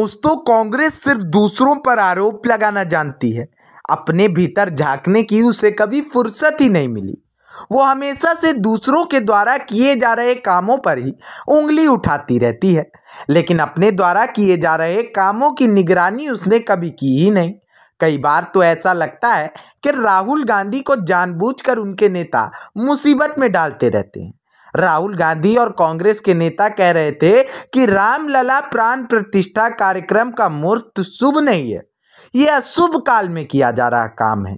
दोस्तों कांग्रेस सिर्फ दूसरों पर आरोप लगाना जानती है अपने भीतर झांकने की उसे कभी फुर्सत ही नहीं मिली वो हमेशा से दूसरों के द्वारा किए जा रहे कामों पर ही उंगली उठाती रहती है लेकिन अपने द्वारा किए जा रहे कामों की निगरानी उसने कभी की ही नहीं कई बार तो ऐसा लगता है कि राहुल गांधी को जानबूझकर उनके नेता मुसीबत में डालते रहते हैं राहुल गांधी और कांग्रेस के नेता कह रहे थे कि रामलला प्राण प्रतिष्ठा कार्यक्रम का मुहूर्त शुभ नहीं है यह अशुभ काल में किया जा रहा काम है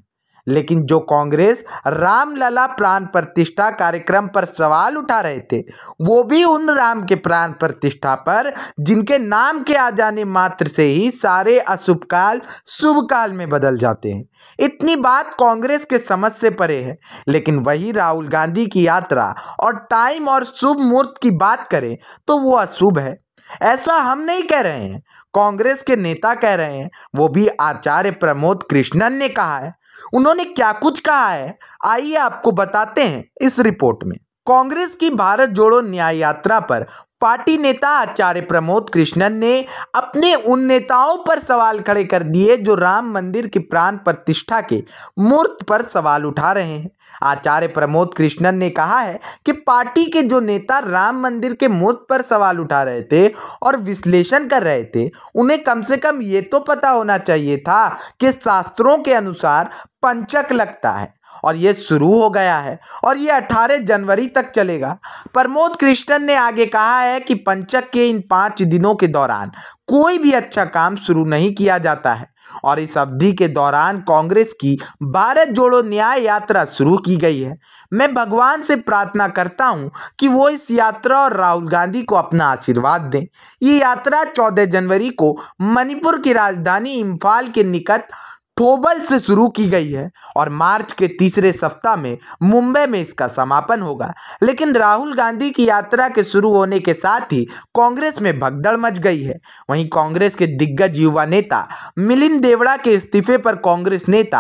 लेकिन जो कांग्रेस रामलला प्राण प्रतिष्ठा कार्यक्रम पर सवाल उठा रहे थे वो भी उन राम के प्राण प्रतिष्ठा पर जिनके नाम के आ जाने मात्र से ही सारे अशुभ काल शुभ काल में बदल जाते हैं इतनी बात कांग्रेस के समझ से परे है लेकिन वही राहुल गांधी की यात्रा और टाइम और शुभ मुहूर्त की बात करें तो वो अशुभ है ऐसा हम नहीं कह रहे हैं कांग्रेस के नेता कह रहे हैं वो भी आचार्य प्रमोद कृष्णन ने कहा है उन्होंने क्या कुछ कहा है आइए आपको बताते हैं इस रिपोर्ट में कांग्रेस की भारत जोड़ो न्याय यात्रा पर पार्टी नेता आचार्य प्रमोद कृष्णन ने अपने उन नेताओं पर सवाल खड़े कर दिए जो राम मंदिर की प्राण प्रतिष्ठा के मूर्त पर सवाल उठा रहे हैं आचार्य प्रमोद कृष्णन ने कहा है कि पार्टी के जो नेता राम मंदिर के मूर्त पर सवाल उठा रहे थे और विश्लेषण कर रहे थे उन्हें कम से कम ये तो पता होना चाहिए था कि शास्त्रों के अनुसार पंचक लगता है और ये शुरू हो गया है और ये 18 जनवरी तक चलेगा प्रमोद कृष्णन ने आगे कहा है कि पंचक के इन पाँच दिनों के दौरान कोई भी अच्छा काम शुरू नहीं किया जाता है और इस अवधि के दौरान कांग्रेस की भारत जोड़ो न्याय यात्रा शुरू की गई है मैं भगवान से प्रार्थना करता हूं कि वो इस यात्रा और राहुल गांधी को अपना आशीर्वाद दें ये यात्रा 14 जनवरी को मणिपुर की राजधानी इम्फाल के निकट थोबल से शुरू की गई है और मार्च के तीसरे सप्ताह में मुंबई में इसका समापन होगा लेकिन राहुल गांधी की यात्रा के शुरू होने के साथ ही कांग्रेस में भगदड़ मच गई है वहीं कांग्रेस के दिग्गज युवा नेता मिलिंद देवड़ा के इस्तीफे पर कांग्रेस नेता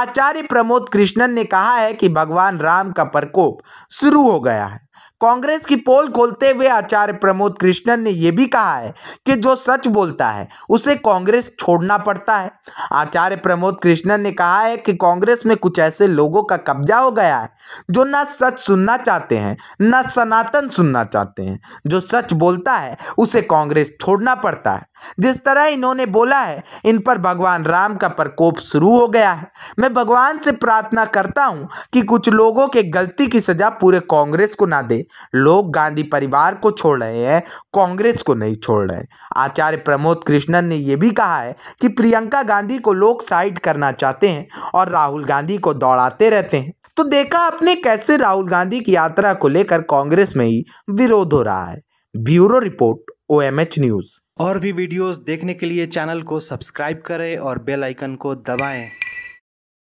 आचार्य प्रमोद कृष्णन ने कहा है कि भगवान राम का प्रकोप शुरू हो गया है कांग्रेस की पोल खोलते हुए आचार्य प्रमोद कृष्णन ने यह भी कहा है कि जो सच बोलता है उसे कांग्रेस छोड़ना पड़ता है आचार्य प्रमोद कृष्णन ने कहा है कि कांग्रेस में कुछ ऐसे लोगों का कब्जा हो गया है जो ना सच सुनना चाहते हैं ना सनातन सुनना चाहते हैं जो सच बोलता है उसे कांग्रेस छोड़ना पड़ता है जिस तरह इन्होंने बोला है इन पर भगवान राम का प्रकोप शुरू हो गया है मैं भगवान से प्रार्थना करता हूं कि कुछ लोगों के गलती की सजा पूरे कांग्रेस को ना दे लोग गांधी परिवार को छोड़ रहे हैं कांग्रेस को नहीं छोड़ रहे आचार्य प्रमोद कृष्णन ने यह भी कहा है कि प्रियंका गांधी को लोग साइड करना चाहते हैं और राहुल गांधी को दौड़ाते रहते हैं तो देखा आपने कैसे राहुल गांधी की यात्रा को लेकर कांग्रेस में ही विरोध हो रहा है ब्यूरो रिपोर्ट ओ न्यूज और भी वीडियोस देखने के लिए चैनल को सब्सक्राइब करें और बेल आइकन को दबाएं